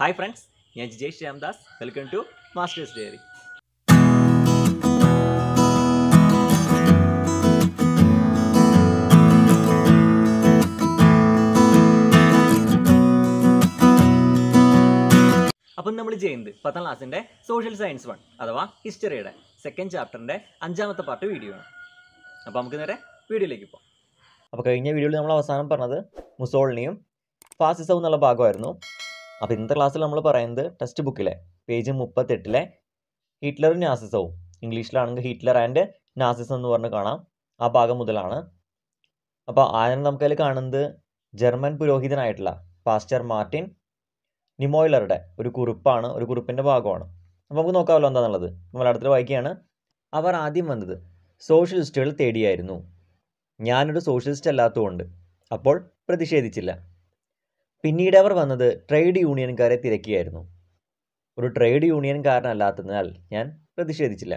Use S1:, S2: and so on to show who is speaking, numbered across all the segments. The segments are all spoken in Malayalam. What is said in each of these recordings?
S1: ഹായ് ഫ്രണ്ട്സ് ഞാൻ Jay Sreeramdas welcome to masters diary അപ്പം നമ്മൾ ചെയ്യുന്നത് പത്താം ക്ലാസ്സിൻ്റെ സോഷ്യൽ സയൻസ് വൺ അഥവാ ഹിസ്റ്ററിയുടെ സെക്കൻഡ് ചാപ്റ്ററിൻ്റെ അഞ്ചാമത്തെ പാർട്ട് വീഡിയോ ആണ് അപ്പോൾ നമുക്ക് നേരെ വീഡിയോയിലേക്ക് പോകാം അപ്പോൾ കഴിഞ്ഞ വീഡിയോയിൽ നമ്മൾ അവസാനം പറഞ്ഞത് മുസോളിനിയും ഫാസിസവും എന്നുള്ള ഭാഗമായിരുന്നു അപ്പോൾ ഇന്നത്തെ ക്ലാസ്സിൽ നമ്മൾ പറയുന്നത് ടെക്സ്റ്റ് ബുക്കിലെ പേജ് മുപ്പത്തെട്ടിലെ ഹിറ്റ്ലറും നാസിസവും ഇംഗ്ലീഷിലാണെങ്കിൽ ഹിറ്റ്ലർ ആൻഡ് നാസിസം എന്ന് പറഞ്ഞ് കാണാം ആ ഭാഗം മുതലാണ് അപ്പോൾ ആദ്യം നമുക്കതിൽ കാണുന്നത് ജർമ്മൻ പുരോഹിതനായിട്ടുള്ള പാസ്റ്റർ മാർട്ടിൻ നിമോയിലറുടെ ഒരു കുറിപ്പാണ് ഒരു കുറിപ്പിൻ്റെ ഭാഗമാണ് അപ്പോൾ നമുക്ക് നോക്കാമല്ലോ എന്താണെന്നുള്ളത് മലയാളത്തിൽ വായിക്കുകയാണ് അവർ ആദ്യം വന്നത് സോഷ്യലിസ്റ്റുകൾ തേടിയായിരുന്നു ഞാനൊരു സോഷ്യലിസ്റ്റ് അല്ലാത്തതുകൊണ്ട് അപ്പോൾ പ്രതിഷേധിച്ചില്ല പിന്നീട് അവർ വന്നത് ട്രേഡ് യൂണിയൻകാരെ തിരക്കിയായിരുന്നു ഒരു ട്രേഡ് യൂണിയൻകാരനല്ലാത്തതിനാൽ ഞാൻ പ്രതിഷേധിച്ചില്ല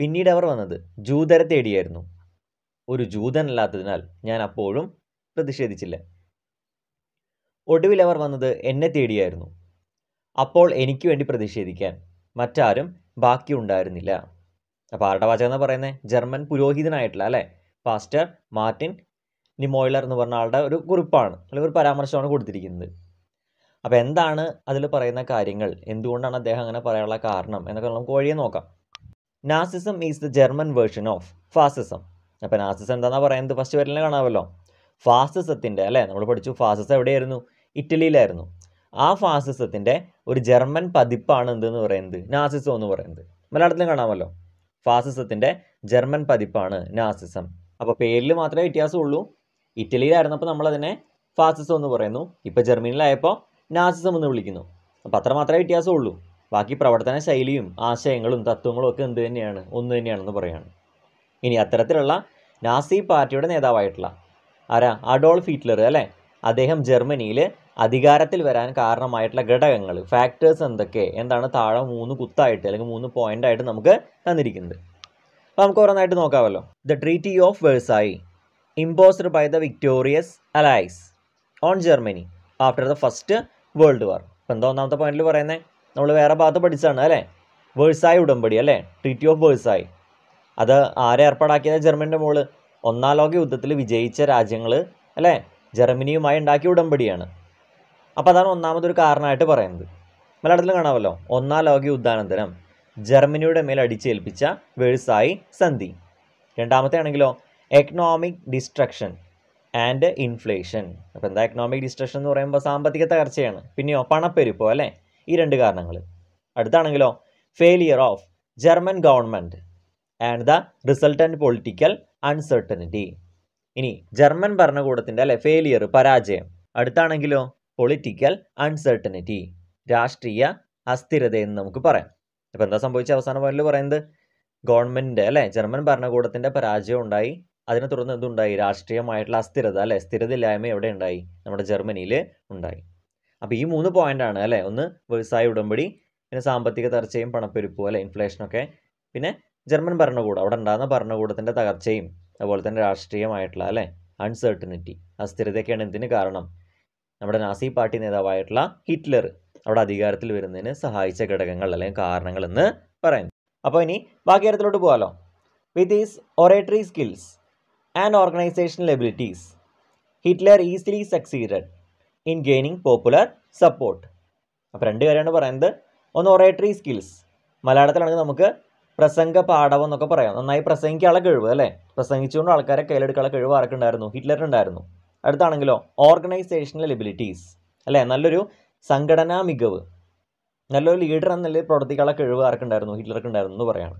S1: പിന്നീട് അവർ വന്നത് ജൂതരെ തേടിയായിരുന്നു ഒരു ജൂതനല്ലാത്തതിനാൽ ഞാൻ അപ്പോഴും പ്രതിഷേധിച്ചില്ല ഒടുവിൽ അവർ വന്നത് എന്നെ തേടിയായിരുന്നു അപ്പോൾ എനിക്ക് വേണ്ടി പ്രതിഷേധിക്കാൻ മറ്റാരും ബാക്കി ഉണ്ടായിരുന്നില്ല അപ്പോൾ ആരുടെ വാചകം എന്ന് പറയുന്നത് ജർമ്മൻ പുരോഹിതനായിട്ടുള്ള അല്ലേ പാസ്റ്റർ മാർട്ടിൻ നിമോയിലർ എന്ന് പറഞ്ഞ ആളുടെ ഒരു കുറിപ്പാണ് അല്ലെങ്കിൽ ഒരു പരാമർശമാണ് കൊടുത്തിരിക്കുന്നത് അപ്പോൾ എന്താണ് അതിൽ പറയുന്ന കാര്യങ്ങൾ എന്തുകൊണ്ടാണ് അദ്ദേഹം അങ്ങനെ പറയാനുള്ള കാരണം എന്നൊക്കെ നമുക്ക് വഴിയെ നോക്കാം Nazism is the German version of fascism അപ്പോൾ നാസിസം എന്താണെന്നാണ് പറയുന്നത് ഫസ്റ്റ് വരലിനെ കാണാമല്ലോ ഫാസിസത്തിൻ്റെ അല്ലേ നമ്മൾ പഠിച്ചു ഫാസിസം എവിടെയായിരുന്നു ഇറ്റലിയിലായിരുന്നു ആ ഫാസിസത്തിൻ്റെ ഒരു ജർമ്മൻ പതിപ്പാണ് എന്തെന്ന് പറയുന്നത് നാസിസം എന്ന് പറയുന്നത് മലയാളത്തിലും കാണാമല്ലോ ഫാസിസത്തിൻ്റെ ജർമ്മൻ പതിപ്പാണ് നാസിസം അപ്പോൾ പേരിൽ മാത്രമേ വ്യത്യാസമുള്ളൂ ഇറ്റലിയിലായിരുന്നപ്പോൾ നമ്മളതിനെ ഫാസിസം എന്ന് പറയുന്നു ഇപ്പോൾ ജർമ്മനിയിലായപ്പോൾ നാസിസം എന്ന് വിളിക്കുന്നു അപ്പോൾ അത്രമാത്രമേ വ്യത്യാസമുള്ളൂ ബാക്കി പ്രവർത്തന ശൈലിയും ആശയങ്ങളും തത്വങ്ങളും ഒക്കെ എന്ത് തന്നെയാണ് ഒന്ന് തന്നെയാണെന്ന് പറയുകയാണ് ഇനി അത്തരത്തിലുള്ള നാസി പാർട്ടിയുടെ നേതാവായിട്ടുള്ള ആരാ അഡോൾഫ് ഹിറ്റ്ലർ അല്ലേ അദ്ദേഹം ജർമ്മനിയിൽ അധികാരത്തിൽ വരാൻ കാരണമായിട്ടുള്ള ഘടകങ്ങൾ ഫാക്ടേഴ്സ് എന്തൊക്കെ എന്താണ് താഴെ മൂന്ന് കുത്തായിട്ട് അല്ലെങ്കിൽ മൂന്ന് പോയിൻ്റായിട്ട് നമുക്ക് തന്നിരിക്കുന്നത് അപ്പോൾ നമുക്ക് ഓരോന്നായിട്ട് നോക്കാമല്ലോ the treaty of Versailles imposed by the victorious allies on Germany after the first world war ഇപ്പം എന്താ ഒന്നാമത്തെ പോയിന്റിൽ പറയുന്നത് നമ്മൾ വേറെ ഭാഗത്ത് പഠിച്ചതാണ് അല്ലേ വേഴ്സായി ഉടമ്പടി അല്ലേ ട്രീറ്റി ഓഫ് വേഴ്സായി അത് ആരേർപ്പാടാക്കിയത് ജർമ്മനിൻ്റെ മുകളിൽ ഒന്നാം ലോക യുദ്ധത്തിൽ വിജയിച്ച രാജ്യങ്ങൾ അല്ലേ ജർമ്മനിയുമായി ഉണ്ടാക്കിയ ഉടമ്പടിയാണ് അപ്പോൾ അതാണ് ഒന്നാമതൊരു കാരണമായിട്ട് പറയുന്നത് മലയാളത്തിൽ കാണാമല്ലോ ഒന്നാം ലോക യുദ്ധാനന്തരം ജർമ്മനിയുടെ മേൽ അടിച്ചേൽപ്പിച്ച വേഴ്സായി സന്ധി രണ്ടാമത്തെ ആണെങ്കിലോ എക്കണോമിക് ഡിസ്ട്രക്ഷൻ ആൻഡ് ഇൻഫ്ലേഷൻ അപ്പോൾ എന്താ എക്കണോമിക് ഡിസ്ട്രക്ഷൻ എന്ന് പറയുമ്പോൾ സാമ്പത്തിക തകർച്ചയാണ് പിന്നെയോ പണപ്പെരുപ്പോ അല്ലേ ഈ രണ്ട് കാരണങ്ങൾ അടുത്താണെങ്കിലോ failure of German government and the resultant political uncertainty ഇനി ജർമ്മൻ ഭരണകൂടത്തിൻ്റെ അല്ലെ ഫെയിലിയർ പരാജയം അടുത്താണെങ്കിലോ പൊളിറ്റിക്കൽ അൺസെർട്ടനിറ്റി രാഷ്ട്രീയ അസ്ഥിരത എന്ന് നമുക്ക് പറയാം ഇപ്പോൾ എന്താ സംഭവിച്ച അവസാന പോയിന്റിൽ പറയുന്നത് ഗവൺമെൻറ്റിൻ്റെ അല്ലെ ജർമ്മൻ ഭരണകൂടത്തിൻ്റെ പരാജയം ഉണ്ടായി അതിനെ തുടർന്ന് എന്തുണ്ടായി രാഷ്ട്രീയമായിട്ടുള്ള അസ്ഥിരത അല്ലേ സ്ഥിരതയില്ലായ്മ എവിടെ ഉണ്ടായി നമ്മുടെ ജർമ്മനിയിൽ ഉണ്ടായി അപ്പോൾ ഈ മൂന്ന് പോയിന്റ് ആണ് അല്ലേ ഒന്ന് വ്യവസായ ഉടമ്പടി പിന്നെ സാമ്പത്തിക തകർച്ചയും പണപ്പെരുപ്പും അല്ലേ ഇൻഫ്ലേഷനൊക്കെ പിന്നെ ജർമ്മൻ ഭരണകൂടം അവിടെ ഉണ്ടാകുന്ന ഭരണകൂടത്തിൻ്റെ തകർച്ചയും അതുപോലെ തന്നെ രാഷ്ട്രീയമായിട്ടുള്ള അല്ലേ അൺസെർട്ടനിറ്റി അസ്ഥിരതയൊക്കെയാണ് എന്തിന് കാരണം നമ്മുടെ നാസി പാർട്ടി നേതാവായിട്ടുള്ള ഹിറ്റ്ലർ അവിടെ അധികാരത്തിൽ വരുന്നതിന് സഹായിച്ച ഘടകങ്ങൾ അല്ലെങ്കിൽ കാരണങ്ങൾ എന്ന് പറയുന്നു അപ്പോൾ ഇനി ബാക്കി കാര്യത്തിലോട്ട് പോകാമല്ലോ with his oratory skills and organizational abilities, Hitler easily succeeded in gaining popular support അപ്പോൾ രണ്ട് കാര്യമാണ് പറയുന്നത് ഒന്ന് ഒറേറ്ററി സ്കിൽസ് മലയാളത്തിലാണെങ്കിൽ നമുക്ക് പ്രസംഗ പാഠവം എന്നൊക്കെ പറയാം നന്നായി പ്രസംഗിക്കാനുള്ള കഴിവ് അല്ലേ പ്രസംഗിച്ചുകൊണ്ട് ആൾക്കാരെ കയ്യിലെടുക്കാനുള്ള കഴിവ് ആർക്കുണ്ടായിരുന്നു ഹിറ്റ്ലറിനുണ്ടായിരുന്നു അടുത്താണെങ്കിലോ ഓർഗനൈസേഷണൽ എബിലിറ്റീസ് അല്ലേ നല്ലൊരു സംഘടനാ മികവ് നല്ലൊരു ലീഡർ എന്ന നിലയിൽ പ്രവർത്തിക്കാനുള്ള കഴിവ് ആർക്കുണ്ടായിരുന്നു ഹിറ്റ്ലർക്കുണ്ടായിരുന്നു എന്ന് പറയാണ്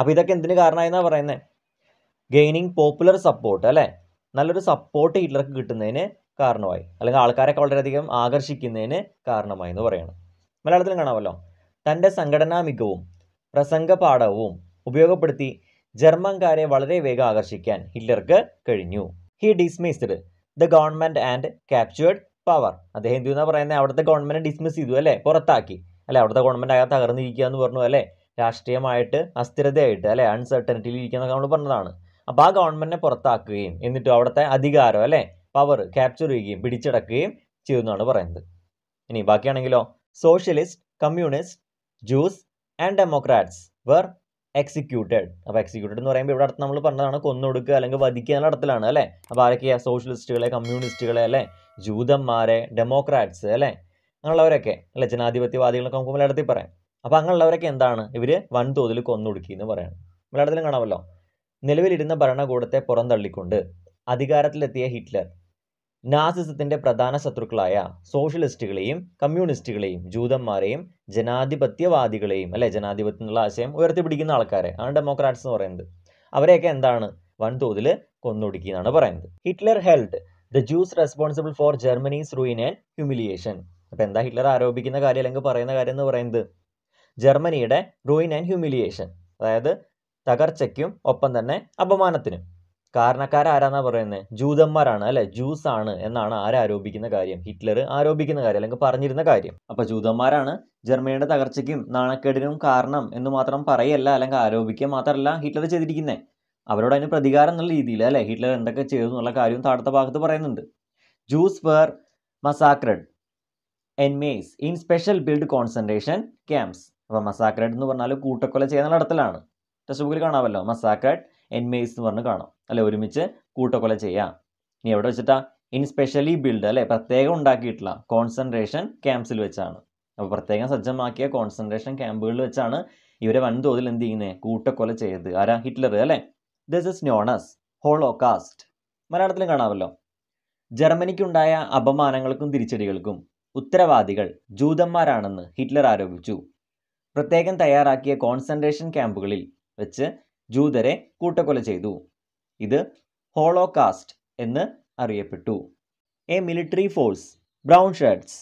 S1: അപ്പോൾ ഇതൊക്കെ എന്തിന് കാരണമായെന്നാണ് പറയുന്നത് ഗെയിനിങ് പോപ്പുലർ സപ്പോർട്ട് അല്ലേ നല്ലൊരു സപ്പോർട്ട് ഹിറ്റ്ലർക്ക് കിട്ടുന്നതിന് കാരണമായി അല്ലെങ്കിൽ ആൾക്കാരൊക്കെ വളരെയധികം ആകർഷിക്കുന്നതിന് കാരണമായി എന്ന് പറയുന്നത് മലയാളത്തിൽ കാണാമല്ലോ തൻ്റെ സംഘടനാ മികവും പ്രസംഗ പാഠവും ഉപയോഗപ്പെടുത്തി ജർമ്മൻകാരെ വളരെ വേഗം ആകർഷിക്കാൻ ഹിറ്റ്ലർക്ക് കഴിഞ്ഞു he dismissed the government and captured power അദ്ദേഹം എന്ത് എന്നാ പറയുന്നത് അവിടുത്തെ ഗവൺമെന്റ് ഡിസ്മിസ് ചെയ്തു അല്ലെ പുറത്താക്കി അല്ലെ അവിടുത്തെ ഗവൺമെന്റ് ആകെ തകർന്നിരിക്കുക എന്ന് പറഞ്ഞു അല്ലെ രാഷ്ട്രീയമായിട്ട് അസ്ഥിരതയായിട്ട് അല്ലെ അൺസർട്ടനിറ്റിയിൽ ഇരിക്കുക എന്നൊക്കെ നമ്മൾ പറഞ്ഞതാണ് അപ്പോൾ ആ ഗവൺമെൻറ്റിനെ പുറത്താക്കുകയും എന്നിട്ട് അവിടുത്തെ അധികാരം അല്ലേ പവർ ക്യാപ്ചർ ചെയ്യുകയും പിടിച്ചടക്കുകയും ചെയ്തു എന്നാണ് പറയുന്നത് ഇനി ബാക്കിയാണെങ്കിലോ socialist communist Jews and democrats were executed അപ്പോൾ എക്സിക്യൂട്ടഡ് എന്ന് പറയുമ്പോൾ ഇവിടെ അടുത്ത് നമ്മൾ പറഞ്ഞതാണ് കൊന്നൊടുക്കുക അല്ലെങ്കിൽ വധിക്കുക എന്ന അർത്ഥത്തിലാണ് അല്ലേ അപ്പോൾ ആരൊക്കെയാണ് സോഷ്യലിസ്റ്റുകളെ കമ്മ്യൂണിസ്റ്റുകളെ അല്ലേ ജൂതന്മാരെ ഡെമോക്രാറ്റ്സ് അല്ലേ അങ്ങനെയുള്ളവരൊക്കെ അല്ലേ ജനാധിപത്യവാദികളൊക്കെ നമുക്ക് മലയാളത്തിൽ പറയാം അപ്പോൾ അങ്ങനെയുള്ളവരൊക്കെ എന്താണ് ഇവർ വൻതോതിൽ കൊന്നൊടുക്കി എന്ന് പറയണം മലയാളത്തിലും കാണാമല്ലോ നിലവിലിരുന്ന ഭരണകൂടത്തെ പുറന്തള്ളിക്കൊണ്ട് അധികാരത്തിലെത്തിയ ഹിറ്റ്ലർ നാസിസത്തിന്റെ പ്രധാന ശത്രുക്കളായ സോഷ്യലിസ്റ്റുകളെയും കമ്മ്യൂണിസ്റ്റുകളെയും ജൂതന്മാരെയും ജനാധിപത്യവാദികളെയും അല്ലെ ജനാധിപത്യം എന്നുള്ള ആശയം ഉയർത്തിപ്പിടിക്കുന്ന ആൾക്കാരെ ആണ് ഡെമോക്രാറ്റ്സ് എന്ന് പറയുന്നത് അവരെയൊക്കെ എന്താണ് വൻതോതിൽ കൊന്നൊടുക്കി എന്നാണ് പറയുന്നത് Hitler held the Jews responsible for Germany's ruin and humiliation അപ്പം എന്താ ഹിറ്റ്ലർ ആരോപിക്കുന്ന കാര്യം അല്ലെങ്കിൽ പറയുന്ന കാര്യം എന്ന് പറയുന്നത് ജർമ്മനിയുടെ റൂയിൻ ആൻഡ് ഹ്യൂമിലിയേഷൻ അതായത് തകർച്ചയ്ക്കും ഒപ്പം തന്നെ അപമാനത്തിനും കാരണക്കാരാരാന്നാ പറയുന്നത് ജൂതന്മാരാണ് അല്ലെ ജൂസ് ആണ് എന്നാണ് ആരോപിക്കുന്ന കാര്യം ഹിറ്റ്ലർ ആരോപിക്കുന്ന കാര്യം അല്ലെങ്കിൽ പറഞ്ഞിരുന്ന കാര്യം അപ്പൊ ജൂതന്മാരാണ് ജർമ്മനിയുടെ തകർച്ചയ്ക്കും നാണക്കേടിനും കാരണം എന്ന് മാത്രം പറയല്ല അല്ലെങ്കിൽ ആരോപിക്കുക മാത്രമല്ല ഹിറ്റ്ലർ ചെയ്തിരിക്കുന്നത് അവരോട് അതിന് പ്രതികാരം എന്നുള്ള രീതിയിൽ അല്ലെ ഹിറ്റ്ലർ എന്തൊക്കെ ചെയ്തു എന്നുള്ള കാര്യവും താഴത്തെ ഭാഗത്ത് പറയുന്നുണ്ട് Jews were massacred en masse in special build concentration camps അപ്പോൾ മസാക്രഡ് എന്ന് പറഞ്ഞാൽ കൂട്ടക്കൊല ചെയ്യുന്ന ഇടത്തിലാണ് ടെക്സ്റ്റ് ബുക്കിൽ കാണാമല്ലോ മസാക്കാഡ് എൻമേസ് എന്ന് പറഞ്ഞ് കാണാം അല്ലെ ഒരുമിച്ച് കൂട്ടക്കൊല ചെയ്യാം ഇനി എവിടെ വെച്ചിട്ടാ ഇൻ സ്പെഷ്യലി ബിൽഡ് അല്ലെ പ്രത്യേകം ഉണ്ടാക്കിയിട്ടുള്ള കോൺസെൻട്രേഷൻ ക്യാമ്പ്സിൽ വെച്ചാണ് അപ്പോൾ പ്രത്യേകം സജ്ജമാക്കിയ കോൺസെൻട്രേഷൻ ക്യാമ്പുകളിൽ വെച്ചാണ് ഇവരെ വൻതോതിൽ എന്ത് ചെയ്യുന്നത് കൂട്ടക്കൊല ചെയ്ത് ആരാ ഹിറ്റ്ലർ അല്ലേ ദിസ് ഇസ് നോണസ് ഹോളോകാസ്റ്റ് മലയാളത്തിലും കാണാമല്ലോ ജർമ്മനിക്കുണ്ടായ അപമാനങ്ങൾക്കും തിരിച്ചടികൾക്കും ഉത്തരവാദികൾ ജൂതന്മാരാണെന്ന് ഹിറ്റ്ലർ ആരോപിച്ചു പ്രത്യേകം തയ്യാറാക്കിയ കോൺസെൻട്രേഷൻ ക്യാമ്പുകളിൽ വെച്ച് ജൂതരെ കൂട്ടക്കൊല ചെയ്തു ഇത് ഹോളോകാസ്റ്റ് എന്ന് അറിയപ്പെട്ടു a military force brown shirts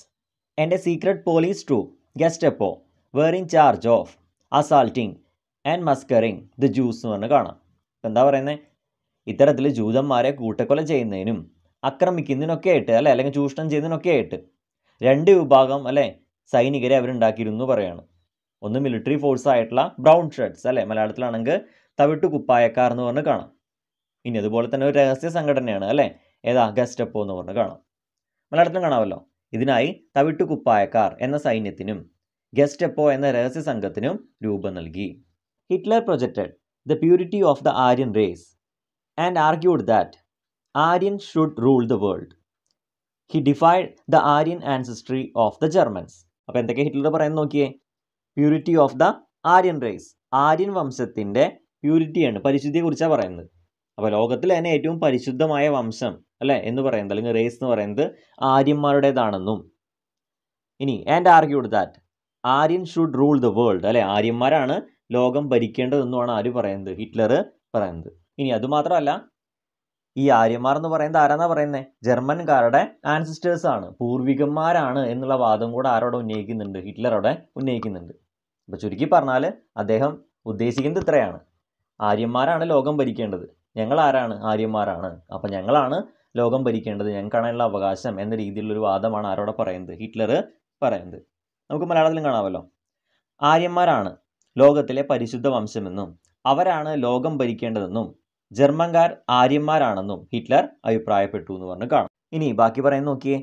S1: and a secret police troop Gestapo were in charge of assaulting and massacring the Jews എന്ന് പറഞ്ഞ് കാണാം ഇപ്പം എന്താ പറയുന്നത് ഇത്തരത്തിൽ ജൂതന്മാരെ കൂട്ടക്കൊല ചെയ്യുന്നതിനും ആക്രമിക്കുന്നതിനൊക്കെ ആയിട്ട് അല്ലേ അല്ലെങ്കിൽ ചൂഷണം ചെയ്യുന്നതിനൊക്കെ ആയിട്ട് രണ്ട് വിഭാഗം അല്ലേ സൈനികരെ അവരുണ്ടാക്കിയിരുന്നു പറയാണ് ഒന്ന് മിലിറ്ററി ഫോഴ്സ് ആയിട്ടുള്ള ബ്രൗൺ ഷർട്ട്സ് അല്ലേ മലയാളത്തിലാണെങ്കിൽ തവിട്ടു കുപ്പായക്കാർ എന്ന് പറഞ്ഞ് കാണാം ഇനി അതുപോലെ തന്നെ ഒരു രഹസ്യ സംഘടനയാണ് അല്ലേ ഏതാ ഗസ്റ്റപ്പോ എന്ന് പറഞ്ഞ് കാണാം മലയാളത്തിലും കാണാമല്ലോ ഇതിനായി തവിട്ടു കുപ്പായക്കാർ എന്ന സൈന്യത്തിനും ഗസ്റ്റപ്പോ എന്ന രഹസ്യ സംഘത്തിനും രൂപം നൽകി Hitler projected the purity of the Aryan race and argued that Aryan should rule the world he defied the Aryan ancestry of the Germans അപ്പോൾ എന്തൊക്കെ ഹിറ്റ്ലർ പറയാൻ നോക്കിയേ purity of the Aryan race Aryan വംശത്തിൻ്റെ പ്യൂരിറ്റിയാണ് പരിശുദ്ധിയെക്കുറിച്ചാണ് പറയുന്നത് അപ്പോൾ ലോകത്തിൽ തന്നെ ഏറ്റവും പരിശുദ്ധമായ വംശം അല്ലേ എന്ന് പറയുന്നത് അല്ലെങ്കിൽ റേസ് എന്ന് പറയുന്നത് ആര്യന്മാരുടേതാണെന്നും ഇനി and argued that Aryan should rule the world അല്ലെ ആര്യന്മാരാണ് ലോകം ഭരിക്കേണ്ടതെന്നുമാണ് ആര് പറയുന്നത് ഹിറ്റ്ലർ പറയുന്നത് ഇനി അതുമാത്രമല്ല ഈ ആര്യന്മാർ എന്ന് പറയുന്നത് ആരാന്നാ പറയുന്നത് ജർമ്മൻകാരുടെ ആൻസിസ്റ്റേഴ്സ് ആണ് പൂർവികന്മാരാണ് എന്നുള്ള വാദം കൂടെ ആരോടെ ഉന്നയിക്കുന്നുണ്ട് ഹിറ്റ്ലറോടെ ഉന്നയിക്കുന്നുണ്ട് അപ്പോൾ ചുരുക്കി പറഞ്ഞാൽ അദ്ദേഹം ഉദ്ദേശിക്കുന്നത് ഇത്രയാണ് ആര്യന്മാരാണ് ലോകം ഭരിക്കേണ്ടത് ഞങ്ങൾ ആരാണ് ആര്യന്മാരാണ് അപ്പോൾ ഞങ്ങളാണ് ലോകം ഭരിക്കേണ്ടത് ഞങ്ങൾക്കാണുള്ള അവകാശം എന്ന രീതിയിലുള്ളൊരു വാദമാണ് ആരോടെ പറയുന്നത് ഹിറ്റ്ലർ പറയുന്നത് നമുക്ക് മലയാളത്തിലും കാണാമല്ലോ ആര്യന്മാരാണ് ലോകത്തിലെ പരിശുദ്ധ വംശമെന്നും അവരാണ് ലോകം ഭരിക്കേണ്ടതെന്നും ജർമ്മൻകാർ ആര്യന്മാരാണെന്നും ഹിറ്റ്ലർ അഭിപ്രായപ്പെട്ടു എന്ന് പറഞ്ഞ് കാണാം ഇനി ബാക്കി പറയുന്ന നോക്കിയേ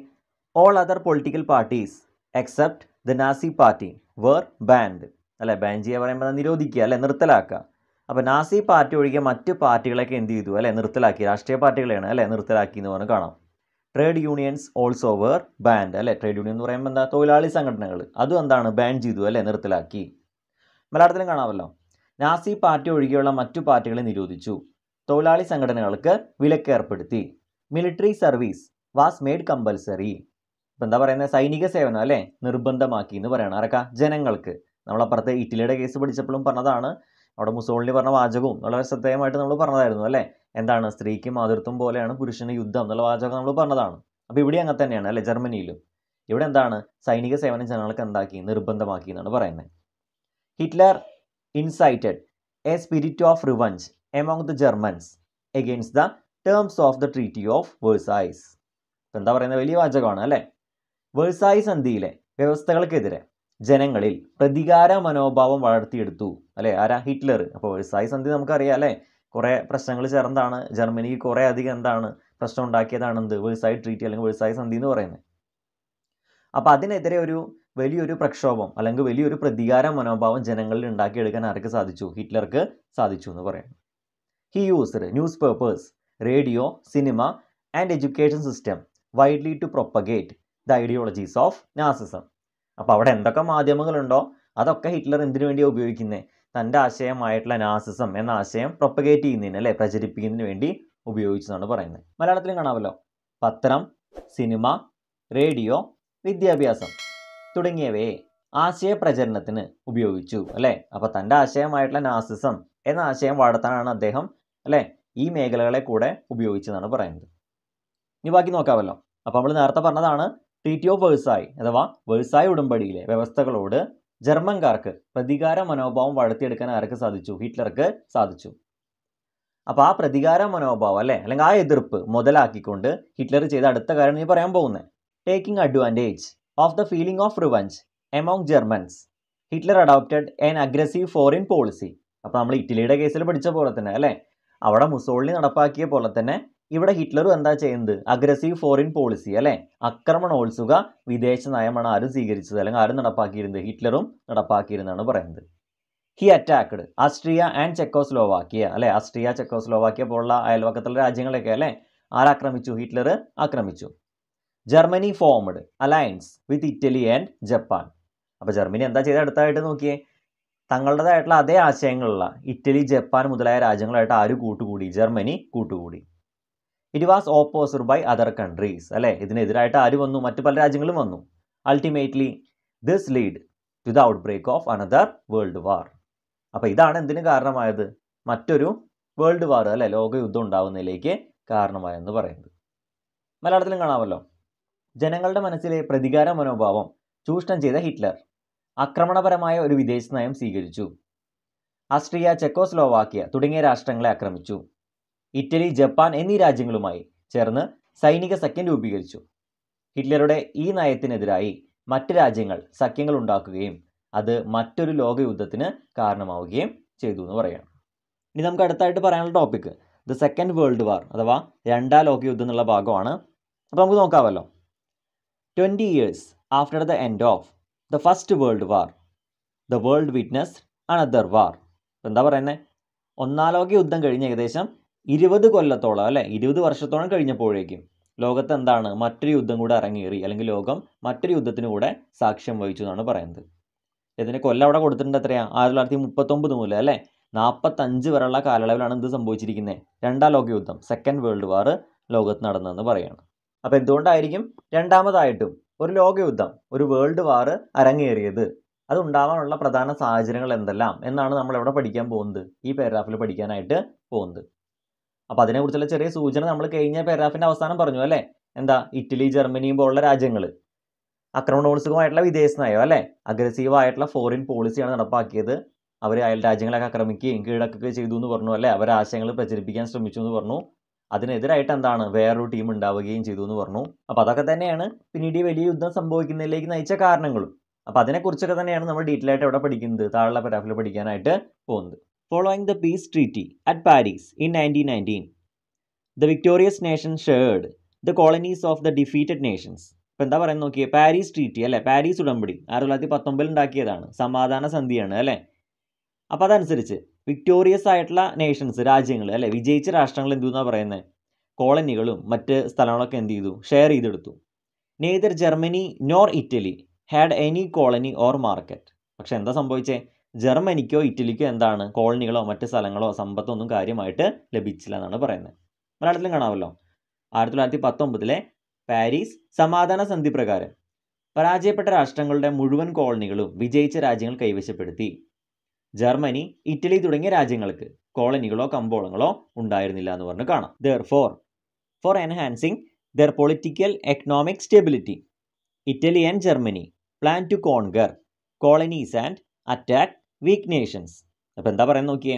S1: all other political parties except the Nazi party were banned അല്ലേ ബാൻ ചെയ്യുക പറയുമ്പോൾ നിരോധിക്കുക അല്ലേ നിർത്തലാക്കുക അപ്പോൾ നാസി പാർട്ടി ഒഴികെ മറ്റ് പാർട്ടികളൊക്കെ എന്ത് ചെയ്തു അല്ലേ നിർത്തലാക്കി രാഷ്ട്രീയ പാർട്ടികളെയാണ് അല്ലേ നിർത്തലാക്കി എന്ന് പറഞ്ഞാൽ കാണാം trade unions also were banned അല്ലേ ട്രേഡ് യൂണിയൻ എന്ന് പറയുമ്പോൾ എന്താ തൊഴിലാളി സംഘടനകൾ അതും എന്താണ് ബാൻ ചെയ്തു അല്ലേ നിർത്തലാക്കി മലയാളത്തിലും കാണാമല്ലോ നാസി പാർട്ടി ഒഴികെയുള്ള മറ്റു പാർട്ടികളെ നിരോധിച്ചു തൊഴിലാളി സംഘടനകൾക്ക് വിലക്ക് ഏർപ്പെടുത്തി military service was made compulsory ഇപ്പം എന്താ പറയുന്നത് സൈനിക സേവനം അല്ലേ നിർബന്ധമാക്കി എന്ന് പറയണം ആരൊക്കെ ജനങ്ങൾക്ക് നമ്മളപ്പുറത്തെ ഇറ്റലിയുടെ കേസ് പഠിച്ചപ്പോഴും പറഞ്ഞതാണ് അവിടെ മുസോളിനി പറഞ്ഞ വാചകവും വളരെ ശ്രദ്ധേയമായിട്ട് നമ്മൾ പറഞ്ഞതായിരുന്നു അല്ലേ എന്താണ് സ്ത്രീക്ക് മാതൃത്വം പോലെയാണ് പുരുഷന് യുദ്ധം എന്നുള്ള വാചകം നമ്മൾ പറഞ്ഞതാണ് അപ്പോൾ ഇവിടെ അങ്ങനെ തന്നെയാണ് അല്ലേ ജർമ്മനിയിലും ഇവിടെ എന്താണ് സൈനിക സേവനം ജനങ്ങൾക്ക് എന്താക്കി നിർബന്ധമാക്കി എന്നാണ് പറയുന്നത് Hitler incited a spirit of revenge among the Germans against the terms of the treaty of Versailles എന്താ പറയുന്നത് വലിയ വാചകമാണ് അല്ലേ വേഴ്സായി സന്ധിയിലെ വ്യവസ്ഥകൾക്കെതിരെ ജനങ്ങളിൽ പ്രതികാര മനോഭാവം വളർത്തിയെടുത്തു അല്ലേ ആരാ ഹിറ്റ്ലർ അപ്പോൾ വ്യവസായ സന്ധി നമുക്കറിയാം അല്ലേ കുറേ പ്രശ്നങ്ങൾ ചേർന്നതാണ് ജർമ്മനിക്ക് കുറേ അധികം എന്താണ് പ്രശ്നം ഉണ്ടാക്കിയതാണെന്ത് എന്ത് വ്യവസായ ട്രീറ്റി അല്ലെങ്കിൽ വ്യവസായ സന്ധി എന്ന് പറയുന്നത് അപ്പോൾ അതിനെതിരെ ഒരു വലിയൊരു പ്രക്ഷോഭം അല്ലെങ്കിൽ വലിയൊരു പ്രതികാര മനോഭാവം ജനങ്ങളിൽ ഉണ്ടാക്കിയെടുക്കാൻ ആർക്ക് സാധിച്ചു ഹിറ്റ്ലർക്ക് സാധിച്ചു എന്ന് പറയുന്നു he used newspapers radio cinema and education system widely to propagate the ideologies of Nazism അപ്പോൾ അവിടെ എന്തൊക്കെ മാധ്യമങ്ങളുണ്ടോ അതൊക്കെ ഹിറ്റ്ലർ എന്തിനു വേണ്ടിയാണ് ഉപയോഗിക്കുന്നത് തൻ്റെ ആശയമായിട്ടുള്ള നാസിസം എന്ന ആശയം പ്രൊപ്പഗേറ്റ് ചെയ്യുന്നതിന് അല്ലെ പ്രചരിപ്പിക്കുന്നതിന് വേണ്ടി ഉപയോഗിച്ചതാണ് പറയുന്നത് മലയാളത്തിലും കാണാമല്ലോ പത്രം സിനിമ റേഡിയോ വിദ്യാഭ്യാസം തുടങ്ങിയവയെ ആശയപ്രചരണത്തിന് ഉപയോഗിച്ചു അല്ലേ അപ്പോൾ തൻ്റെ ആശയമായിട്ടുള്ള നാസിസം എന്ന ആശയം വളർത്താനാണ് അദ്ദേഹം അല്ലേ ഈ മേഖലകളെ കൂടെ ഉപയോഗിച്ചതാണ് പറയുന്നത് ഇനി ബാക്കി നോക്കാമല്ലോ അപ്പോൾ നമ്മൾ നേരത്തെ പറഞ്ഞതാണ് ട്രീറ്റി ഓഫ് വേഴ്സായി അഥവാ വേഴ്സായ ഉടമ്പടിയിലെ വ്യവസ്ഥകളോട് ജർമ്മൻകാർക്ക് പ്രതികാര മനോഭാവം വളർത്തിയെടുക്കാൻ ആർക്ക് സാധിച്ചു ഹിറ്റ്ലർക്ക് സാധിച്ചു അപ്പോൾ ആ പ്രതികാര മനോഭാവം അല്ലെ അല്ലെങ്കിൽ ആ എതിർപ്പ് മുതലാക്കിക്കൊണ്ട് ഹിറ്റ്ലർ ചെയ്ത അടുത്ത കാര്യം നീ പറയാൻ പോകുന്നത് taking advantage of the feeling of revenge among Germans Hitler adopted an aggressive foreign policy അപ്പോൾ നമ്മൾ ഇറ്റലിയുടെ കേസിൽ പഠിച്ച പോലെ തന്നെ അല്ലേ അവിടെ മുസോളിനി നടപ്പാക്കിയ പോലെ തന്നെ ഇവിടെ ഹിറ്റ്ലറും എന്താ ചെയ്യുന്നത് അഗ്രസീവ് ഫോറിൻ പോളിസി അല്ലേ ആക്രമണോത്സുക വിദേശ നയമാണ് ആരും സ്വീകരിച്ചത് അല്ലെങ്കിൽ ആരും നടപ്പാക്കിയിരുന്നത് ഹിറ്റ്ലറും നടപ്പാക്കിയിരുന്നാണ് പറയുന്നത് he attacked Austria and Czechoslovakia അല്ലെ ആസ്ട്രിയ ചെക്കോസ്ലോവാക്കിയ പോലുള്ള അയൽവക്കത്തിലെ രാജ്യങ്ങളൊക്കെ അല്ലെ ആരാക്രമിച്ചു ഹിറ്റ്ലർ ആക്രമിച്ചു Germany formed alliance with Italy and Japan അപ്പോൾ ജർമ്മനി എന്താ ചെയ്ത അടുത്തായിട്ട് നോക്കിയേ തങ്ങളുടേതായിട്ടുള്ള അതേ ആശയങ്ങളുള്ള ഇറ്റലി ജപ്പാൻ മുതലായ രാജ്യങ്ങളായിട്ട് ആര് കൂട്ടുകൂടി ജർമ്മനി കൂട്ടുകൂടി it was opposed by other countries അല്ലേ ഇതിനെതിരായിട്ട് ആര് വന്നു മറ്റു പല രാജ്യങ്ങളും വന്നു ultimately this lead to the outbreak of another world war അപ്പോൾ ഇതാണ് എന്തിന് കാരണമായത് മറ്റൊരു വേൾഡ് വാർ അല്ലെ ലോകയുദ്ധം ഉണ്ടാവുന്നതിലേക്ക് കാരണമായെന്ന് പറയുന്നത് മലയാളത്തിലും കാണാമല്ലോ ജനങ്ങളുടെ മനസ്സിലെ പ്രതികാര മനോഭാവം ചൂഷണം ചെയ്ത ഹിറ്റ്ലർ ആക്രമണപരമായ ഒരു വിദേശ നയം സ്വീകരിച്ചു ആസ്ട്രിയ ചെക്കോസ്ലോവാക്യ തുടങ്ങിയ രാഷ്ട്രങ്ങളെ ആക്രമിച്ചു ഇറ്റലി ജപ്പാൻ എന്നീ രാജ്യങ്ങളുമായി ചേർന്ന് സൈനിക സഖ്യം രൂപീകരിച്ചു ഹിറ്റ്ലറുടെ ഈ നയത്തിനെതിരായി മറ്റ് രാജ്യങ്ങൾ സഖ്യങ്ങൾ ഉണ്ടാക്കുകയും അത് മറ്റൊരു ലോകയുദ്ധത്തിന് കാരണമാവുകയും ചെയ്തു എന്ന് പറയണം ഇനി നമുക്ക് അടുത്തായിട്ട് പറയാനുള്ള topic the second world war അഥവാ രണ്ടാം ലോകയുദ്ധം എന്നുള്ള ഭാഗമാണ് അപ്പോൾ നമുക്ക് നോക്കാമല്ലോ twenty years after the end of the first world war the world witness another war എന്താ പറയുന്നത് ഒന്നാം ലോക യുദ്ധം കഴിഞ്ഞ് ഏകദേശം ഇരുപത് കൊല്ലത്തോളം അല്ലേ ഇരുപത് വർഷത്തോളം കഴിഞ്ഞപ്പോഴേക്കും ലോകത്ത് എന്താണ് മറ്റൊരു യുദ്ധം കൂടെ അരങ്ങേറി അല്ലെങ്കിൽ ലോകം മറ്റൊരു യുദ്ധത്തിന് കൂടെ സാക്ഷ്യം വഹിച്ചു എന്നാണ് പറയുന്നത് ഇതിന് കൊല്ലം അവിടെ കൊടുത്തിട്ടുണ്ട് എത്രയാണ് ആയിരത്തി തൊള്ളായിരത്തി മുപ്പത്തൊമ്പത് മുതൽ അല്ലേ നാൽപ്പത്തഞ്ച് വരെയുള്ള കാലയളവിലാണ് ഇത് സംഭവിച്ചിരിക്കുന്നത് രണ്ടാം ലോക യുദ്ധം സെക്കൻഡ് വേൾഡ് വാർ ലോകത്ത് നടന്നതെന്ന് പറയുകയാണ് അപ്പോൾ എന്തുകൊണ്ടായിരിക്കും രണ്ടാമതായിട്ടും ഒരു ലോകയുദ്ധം ഒരു വേൾഡ് വാർ അരങ്ങേറിയത് അത് ഉണ്ടാവാനുള്ള പ്രധാന സാഹചര്യങ്ങൾ എന്തെല്ലാം എന്നാണ് നമ്മൾ എവിടെ പഠിക്കാൻ പോകുന്നത് ഈ പാരഗ്രാഫിൽ പഠിക്കാനായിട്ട് പോകുന്നത് അപ്പോൾ അതിനെക്കുറിച്ചുള്ള ചെറിയ സൂചന നമ്മൾ കഴിഞ്ഞ പാരാഗ്രാഫിൻ്റെ അവസാനം പറഞ്ഞു അല്ലേ എന്താ ഇറ്റലി ജർമ്മനിയും പോലുള്ള രാജ്യങ്ങൾ ആക്രമണോത്സുകമായിട്ടുള്ള വിദേശ നയം അല്ലേ അഗ്രസീവായിട്ടുള്ള ഫോറിൻ പോളിസിയാണ് നടപ്പാക്കിയത് അവർ അയൽ രാജ്യങ്ങളൊക്കെ ആക്രമിക്കുകയും കീഴടക്കുകയും ചെയ്തു എന്ന് പറഞ്ഞു അല്ലേ അവരെ ആശയങ്ങൾ പ്രചരിപ്പിക്കാൻ ശ്രമിച്ചു എന്ന് പറഞ്ഞു അതിനെതിരായിട്ട് എന്താണ് വേറൊരു ടീം ഉണ്ടാവുകയും ചെയ്തു എന്ന് പറഞ്ഞു അപ്പോൾ അതൊക്കെ തന്നെയാണ് പിന്നീട് ഈ വലിയ യുദ്ധം സംഭവിക്കുന്നതിലേക്ക് നയിച്ച കാരണങ്ങളും അപ്പോൾ അതിനെക്കുറിച്ചൊക്കെ തന്നെയാണ് നമ്മൾ ഡീറ്റെയിൽ ആയിട്ട് ഇവിടെ പഠിക്കുന്നത് താഴെ പരാഫിൽ പഠിക്കാനായിട്ട് പോകുന്നത് following the peace treaty at Paris in 1919. The victorious nation shared the colonies of the defeated nations. ഇപ്പോൾ എന്താ പറയുന്നത് നോക്കിയേ പാരീസ് ട്രീറ്റി അല്ലേ പാരീസ് ഉടമ്പടി ആയിരത്തി തൊള്ളായിരത്തി പത്തൊമ്പതിൽ ഉണ്ടാക്കിയതാണ് സമാധാന സന്ധിയാണ് അല്ലേ അപ്പോൾ അതനുസരിച്ച് വിക്ടോറിയസ് ആയിട്ടുള്ള നേഷൻസ് രാജ്യങ്ങൾ അല്ലേ വിജയിച്ച രാഷ്ട്രങ്ങൾ എന്തു എന്നാണ് പറയുന്നത് കോളനികളും മറ്റ് സ്ഥലങ്ങളൊക്കെ എന്ത് ചെയ്തു ഷെയർ ചെയ്തെടുത്തു neither Germany nor Italy had any colony or market പക്ഷെ എന്താ സംഭവിച്ചേ ജർമ്മനിക്കോ ഇറ്റലിക്കോ എന്താണ് കോളനികളോ മറ്റ് സ്ഥലങ്ങളോ സമ്പത്തോ ഒന്നും കാര്യമായിട്ട് ലഭിച്ചില്ല എന്നാണ് പറയുന്നത് മലയാളത്തിലും കാണാമല്ലോ ആയിരത്തി തൊള്ളായിരത്തി പത്തൊമ്പതിലെ പാരീസ് സമാധാന സന്ധി പ്രകാരം പരാജയപ്പെട്ട രാഷ്ട്രങ്ങളുടെ മുഴുവൻ കോളനികളും വിജയിച്ച രാജ്യങ്ങൾ കൈവശപ്പെടുത്തി ജർമ്മനി ഇറ്റലി തുടങ്ങിയ രാജ്യങ്ങൾക്ക് കോളനികളോ കമ്പോളങ്ങളോ ഉണ്ടായിരുന്നില്ല എന്ന് പറഞ്ഞ് കാണാം therefore for enhancing their political economic stability Italy and Germany plan to conquer colonies and attack weak nations അപ്പോൾ എന്താ പറയാൻ നോക്കിയേ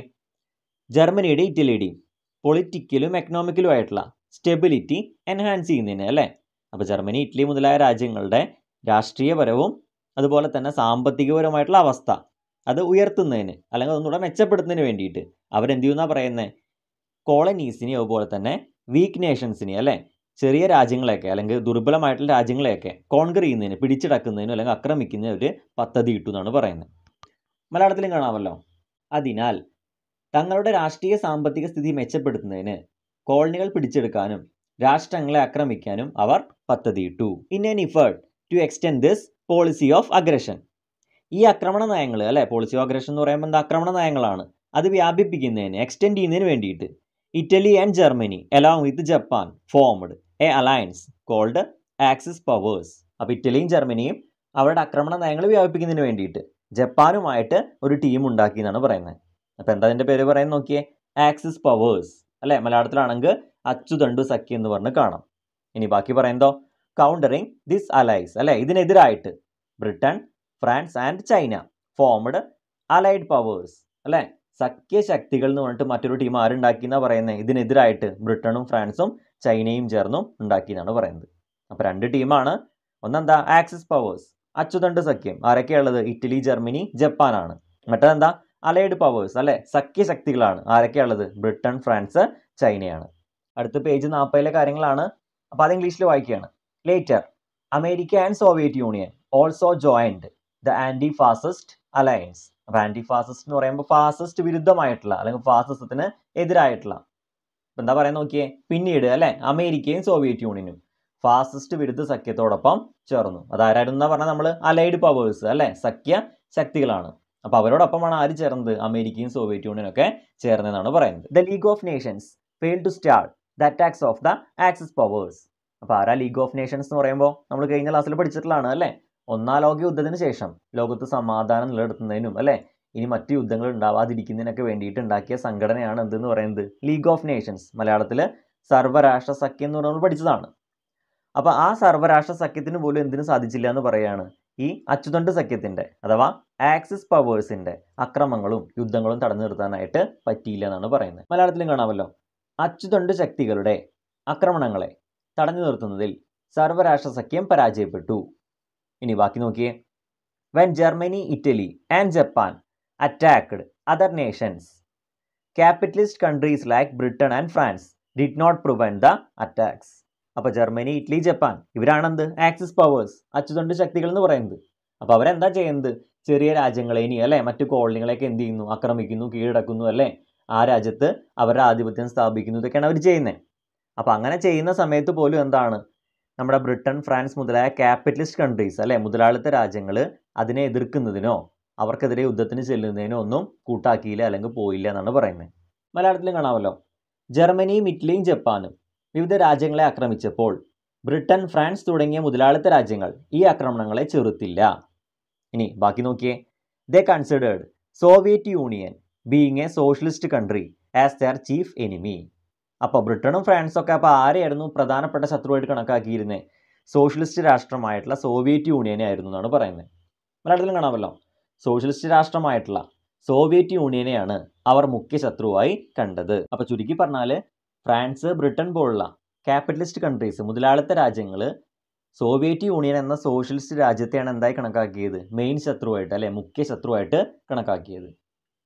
S1: ജർമ്മനിയുടെ ഇറ്റലിയുടെയും പൊളിറ്റിക്കലും എക്കണോമിക്കലും ആയിട്ടുള്ള സ്റ്റെബിലിറ്റി എൻഹാൻസ് ചെയ്യുന്നതിന് അല്ലേ അപ്പോൾ ജർമ്മനി ഇറ്റലി മുതലായ രാജ്യങ്ങളുടെ രാഷ്ട്രീയപരവും അതുപോലെ തന്നെ സാമ്പത്തികപരമായിട്ടുള്ള അവസ്ഥ അത് ഉയർത്തുന്നതിന് അല്ലെങ്കിൽ ഒന്നുകൂടെ മെച്ചപ്പെടുത്തുന്നതിന് വേണ്ടിയിട്ട് അവരെന്ത് ചെയ്യുന്ന പറയുന്നത് കോളനീസിനെ അതുപോലെ തന്നെ വീക്ക് നേഷൻസിനെ അല്ലേ ചെറിയ രാജ്യങ്ങളെയൊക്കെ അല്ലെങ്കിൽ ദുർബലമായിട്ടുള്ള രാജ്യങ്ങളെയൊക്കെ കോൺകർ ചെയ്യുന്നതിന് പിടിച്ചടക്കുന്നതിനും അല്ലെങ്കിൽ ആക്രമിക്കുന്ന ഒരു പദ്ധതി കിട്ടുമെന്നാണ് പറയുന്നത് മലയാളത്തിലും കാണാമല്ലോ അതിനാൽ തങ്ങളുടെ രാഷ്ട്രീയ സാമ്പത്തിക സ്ഥിതി മെച്ചപ്പെടുത്തുന്നതിന് കോളനികൾ പിടിച്ചെടുക്കാനും രാഷ്ട്രങ്ങളെ ആക്രമിക്കാനും അവർ പദ്ധതിയിട്ടു in an effort to extend this policy of aggression ഈ ആക്രമണ നയങ്ങൾ അല്ലേ പോളിസി ഓഫ് അഗ്രഷൻ എന്ന് പറയുമ്പോൾ എന്താ ആക്രമണ നയങ്ങളാണ് അത് വ്യാപിപ്പിക്കുന്നതിന് എക്സ്റ്റെൻഡ് ചെയ്യുന്നതിന് വേണ്ടിയിട്ട് Italy and Germany along with Japan formed a alliance called axis powers അപ്പോൾ ഇറ്റലിയും ജർമ്മനിയും അവരുടെ ആക്രമണ നയങ്ങൾ വ്യാപിപ്പിക്കുന്നതിന് വേണ്ടിയിട്ട് ജപ്പാനുമായിട്ട് ഒരു ടീം ഉണ്ടാക്കി എന്നാണ് പറയുന്നത് അപ്പോൾ എന്താ അതിൻ്റെ പേര് പറയുന്നത് നോക്കിയേ ആക്സിസ് പവേഴ്സ് അല്ലേ മലയാളത്തിലാണെങ്കിൽ അച്ചുതണ്ടു സഖ്യ എന്ന് പറഞ്ഞ് കാണാം ഇനി ബാക്കി പറയുന്നതോ കൗണ്ടറിങ് ദിസ് അലൈസ് അല്ലേ ഇതിനെതിരായിട്ട് Britain France and China formed allied powers അല്ലേ സഖ്യശക്തികൾ എന്ന് പറഞ്ഞിട്ട് മറ്റൊരു ടീം ആരുണ്ടാക്കി എന്നാണ് പറയുന്നത് ഇതിനെതിരായിട്ട് ബ്രിട്ടനും ഫ്രാൻസും ചൈനയും ചേർന്നും ഉണ്ടാക്കി എന്നാണ് പറയുന്നത് അപ്പോൾ രണ്ട് ടീമാണ് ഒന്നെന്താ ആക്സിസ് പവേഴ്സ് അച്ചുതണ്ട് സഖ്യം ആരൊക്കെയുള്ളത് ഇറ്റലി ജർമ്മനി ജപ്പാനാണ് മറ്റെന്താ അലൈഡ് പവേഴ്സ് അല്ലെ ശക്തികളാണ് ആരൊക്കെയുള്ളത് ബ്രിട്ടൻ ഫ്രാൻസ് ചൈനയാണ് അടുത്ത പേജ് നാൽപ്പതിലെ കാര്യങ്ങളാണ് അപ്പോൾ അത് ഇംഗ്ലീഷിൽ വായിക്കുകയാണ് later America and Soviet Union also joined the anti fascist alliance അപ്പോൾ ആൻറ്റി ഫാസിസ്റ്റ് എന്ന് പറയുമ്പോൾ ഫാസിസ്റ്റ് വിരുദ്ധമായിട്ടുള്ള അല്ലെങ്കിൽ ഫാസിസത്തിന് എതിരായിട്ടുള്ള എന്താ പറയാൻ നോക്കിയേ പിന്നീട് അല്ലെ അമേരിക്കയും സോവിയറ്റ് യൂണിയനും ഫാസിസ്റ്റ് വിരുദ്ധ സഖ്യത്തോടൊപ്പം ചേർന്നു അതാരായിരുന്നു പറഞ്ഞാൽ നമ്മൾ അലൈഡ് പവേഴ്സ് അല്ലേ സഖ്യ ശക്തികളാണ് അപ്പോൾ അവരോടൊപ്പമാണ് ആര് ചേർന്നത് അമേരിക്കയും സോവിയറ്റ് യൂണിയനൊക്കെ ചേർന്നതെന്നാണ് പറയുന്നത് the League of Nations fail to start the attacks of the axis powers അപ്പോൾ ആരാ ലീഗ് ഓഫ് നേഷൻസ് എന്ന് പറയുമ്പോൾ നമ്മൾ കഴിഞ്ഞ ക്ലാസ്സിൽ പഠിച്ചിട്ടുള്ളതാണ് അല്ലേ ഒന്നാം ലോക യുദ്ധത്തിന് ശേഷം ലോകത്ത് സമാധാനം നിലനിർത്തുന്നതിനും അല്ലേ ഇനി മറ്റു യുദ്ധങ്ങൾ ഉണ്ടാവാതിരിക്കുന്നതിനൊക്കെ വേണ്ടിയിട്ട് ഉണ്ടാക്കിയ സംഘടനയാണ് എന്തെന്ന് പറയുന്നത് ലീഗ് ഓഫ് നേഷൻസ് മലയാളത്തിൽ സർവരാഷ്ട്ര സഖ്യം എന്ന് പറഞ്ഞാൽ പഠിച്ചതാണ് അപ്പോൾ ആ സർവരാഷ്ട്ര സഖ്യത്തിന് പോലും എന്തിനു സാധിച്ചില്ല എന്ന് പറയുകയാണ് ഈ അച്ചുതണ്ട് സഖ്യത്തിൻ്റെ അഥവാ ആക്സിസ് പവേഴ്സിൻ്റെ അക്രമങ്ങളും യുദ്ധങ്ങളും തടഞ്ഞു നിർത്താനായിട്ട് പറ്റിയില്ല എന്നാണ് പറയുന്നത് മലയാളത്തിലും കാണാമല്ലോ അച്ചുതണ്ട് ശക്തികളുടെ ആക്രമണങ്ങളെ തടഞ്ഞു നിർത്തുന്നതിൽ സർവരാഷ്ട്ര സഖ്യം പരാജയപ്പെട്ടു ഇനി ബാക്കി നോക്കിയേ when Germany Italy and Japan attacked other nations capitalist countries like Britain and France did not prevent the attacks അപ്പോൾ ജർമ്മനി ഇറ്റലി ജപ്പാൻ ഇവരാണെന്ത് ആക്സിസ് പവേഴ്സ് അച്ചുതണ്ട് ശക്തികൾ എന്ന് പറയുന്നത് അപ്പോൾ അവരെന്താ ചെയ്യുന്നത് ചെറിയ രാജ്യങ്ങളെ ഇനി അല്ലേ മറ്റു കോളനികളെയൊക്കെ എന്ത് ചെയ്യുന്നു ആക്രമിക്കുന്നു കീഴടക്കുന്നു അല്ലേ ആ രാജ്യത്ത് അവരുടെ ആധിപത്യം സ്ഥാപിക്കുന്നു ഇതൊക്കെയാണ് അവർ ചെയ്യുന്നത് അപ്പോൾ അങ്ങനെ ചെയ്യുന്ന സമയത്ത് പോലും എന്താണ് നമ്മുടെ ബ്രിട്ടൻ ഫ്രാൻസ് മുതലായ ക്യാപിറ്റലിസ്റ്റ് കൺട്രീസ് അല്ലേ മുതലാളിത്ത രാജ്യങ്ങൾ അതിനെ എതിർക്കുന്നതിനോ അവർക്കെതിരെ യുദ്ധത്തിന് ചെല്ലുന്നതിനോ ഒന്നും കൂട്ടാക്കിയില്ല അല്ലെങ്കിൽ പോയില്ല എന്നാണ് പറയുന്നത് മലയാളത്തിലും കാണാമല്ലോ ജർമ്മനിയും ഇറ്റലിയും ജപ്പാനും വിവിധ രാജ്യങ്ങളെ ആക്രമിച്ചപ്പോൾ ബ്രിട്ടൻ ഫ്രാൻസ് തുടങ്ങിയ മുതലാളിത്ത രാജ്യങ്ങൾ ഈ ആക്രമണങ്ങളെ ചെറുത്തില്ല ഇനി ബാക്കി നോക്കിയേ they considered Soviet Union being a socialist country as their chief enemy അപ്പോൾ ബ്രിട്ടനും ഫ്രാൻസും ഒക്കെ അപ്പോൾ ആരെയായിരുന്നു പ്രധാനപ്പെട്ട ശത്രുവായിട്ട് കണക്കാക്കിയിരുന്നത് സോഷ്യലിസ്റ്റ് രാഷ്ട്രമായിട്ടുള്ള സോവിയറ്റ് യൂണിയനെ ആയിരുന്നു എന്നാണ് പറയുന്നത് മലയാളത്തിലും കാണാമല്ലോ സോഷ്യലിസ്റ്റ് രാഷ്ട്രമായിട്ടുള്ള സോവിയറ്റ് യൂണിയനെയാണ് അവർ മുഖ്യ ശത്രുവായി കണ്ടത് അപ്പോൾ ചുരുക്കി പറഞ്ഞാൽ ഫ്രാൻസ് ബ്രിട്ടൻ പോലുള്ള ക്യാപിറ്റലിസ്റ്റ് കൺട്രീസ് മുതലാളിത്ത രാജ്യങ്ങൾ സോവിയറ്റ് യൂണിയൻ എന്ന സോഷ്യലിസ്റ്റ് രാജ്യത്തെയാണ് എന്തായി കണക്കാക്കിയത് മെയിൻ ശത്രുവായിട്ട് അല്ലെ മുഖ്യ ശത്രുവായിട്ട് കണക്കാക്കിയത്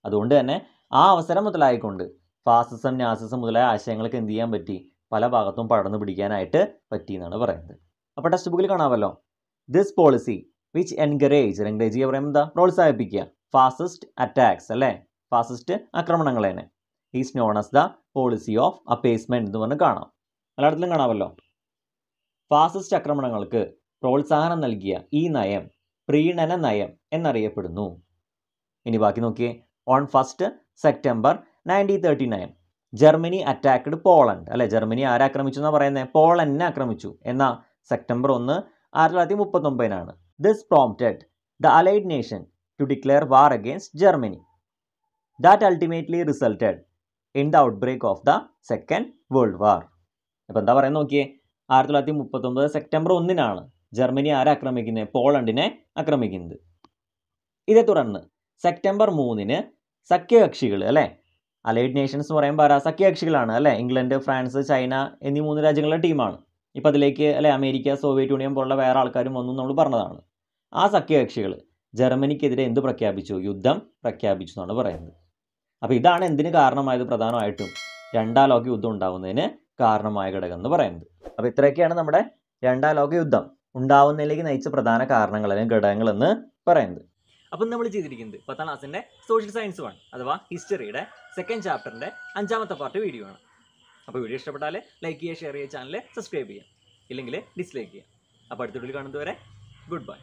S1: അതുകൊണ്ട് തന്നെ ആ അവസരം മുതലായിക്കൊണ്ട് ഫാസിസം നാസിസം മുതലായ ആശയങ്ങൾക്ക് എന്ത് ചെയ്യാൻ പറ്റി പല ഭാഗത്തും പടർന്നു പിടിക്കാനായിട്ട് പറ്റി എന്നാണ് പറയുന്നത് അപ്പോൾ ടെക്സ്റ്റ് ബുക്കിൽ കാണാമല്ലോ this policy which encourage encourage പറയുമ്പോൾ എന്താ പ്രോത്സാഹിപ്പിക്കുക ഫാസിസ്റ്റ് അറ്റാക്സ് അല്ലേ ഫാസിസ്റ്റ് ആക്രമണങ്ങൾ തന്നെ is known as the policy of appeasement എന്ന് പറഞ്ഞ് കാണാം എല്ലായിടത്തിലും കാണാമല്ലോ ഫാസിസ്റ്റ് ആക്രമണങ്ങൾക്ക് പ്രോത്സാഹനം നൽകിയ ഈ നയം പ്രീണന നയം എന്നറിയപ്പെടുന്നു ഇനി ബാക്കി നോക്കിയേ on first September nineteen thirty nine Germany attacked Poland അല്ലെ ജർമ്മനി ആരാക്രമിച്ചു എന്നാണ് പറയുന്നത് പോളണ്ടിനെ ആക്രമിച്ചു എന്നാൽ സെപ്റ്റംബർ ഒന്ന് ആയിരത്തി തൊള്ളായിരത്തി മുപ്പത്തൊമ്പതിനാണ് this prompted the allied nation to declare war against Germany that ultimately resulted in the outbreak of the second world war അപ്പോൾ എന്താ പറയുക നോക്കിയേ ആയിരത്തി തൊള്ളായിരത്തി മുപ്പത്തൊമ്പത് സെപ്റ്റംബർ ഒന്നിനാണ് ജർമ്മനി ആരെ ആക്രമിക്കുന്നത് പോളണ്ടിനെ ആക്രമിക്കുന്നത് ഇതേ തുടർന്ന് സെപ്റ്റംബർ മൂന്നിന് സഖ്യകക്ഷികൾ അല്ലേ അലൈഡ് നേഷൻസ് എന്ന് പറയുമ്പോൾ ആരാ സഖ്യകക്ഷികളാണ് അല്ലേ ഇംഗ്ലണ്ട് ഫ്രാൻസ് ചൈന എന്നീ മൂന്ന് രാജ്യങ്ങളുടെ ടീമാണ് ഇപ്പോൾ അതിലേക്ക് അല്ലേ അമേരിക്ക സോവിയറ്റ് യൂണിയൻ പോലുള്ള വേറെ ആൾക്കാരും വന്നു നമ്മൾ പറഞ്ഞതാണ് ആ സഖ്യകക്ഷികൾ ജർമ്മനിക്കെതിരെ എന്ത് പ്രഖ്യാപിച്ചു യുദ്ധം പ്രഖ്യാപിച്ചു എന്നാണ് പറയുന്നത് അപ്പോൾ ഇതാണ് എന്തിന് കാരണമായത് പ്രധാനമായിട്ടും രണ്ടാം ലോക യുദ്ധം ഉണ്ടാകുന്നതിന് കാരണമായ ഘടകം എന്ന് പറയുന്നത് അപ്പോൾ ഇത്രയൊക്കെയാണ് നമ്മുടെ രണ്ടാം ലോക യുദ്ധം ഉണ്ടാവുന്നതിലേക്ക് നയിച്ച പ്രധാന കാരണങ്ങൾ അല്ലെങ്കിൽ ഘടകങ്ങൾ എന്ന് പറയുന്നത് അപ്പം നമ്മൾ ചെയ്തിരിക്കുന്നത് പത്താം ക്ലാസ്സിൻ്റെ സോഷ്യൽ സയൻസ് വൺ അഥവാ ഹിസ്റ്ററിയുടെ സെക്കൻഡ് ചാപ്റ്ററിൻ്റെ അഞ്ചാമത്തെ പാർട്ട് വീഡിയോ ആണ് അപ്പോൾ വീഡിയോ ഇഷ്ടപ്പെട്ടാൽ ലൈക്ക് ചെയ്യുക ഷെയർ ചെയ്യുക ചാനൽ സബ്സ്ക്രൈബ് ചെയ്യുക ഇല്ലെങ്കിൽ ഡിസ്ലൈക്ക് ചെയ്യുക അപ്പോൾ അടുത്ത വീഡിയോ കാണുന്നതുവരെ ഗുഡ് ബൈ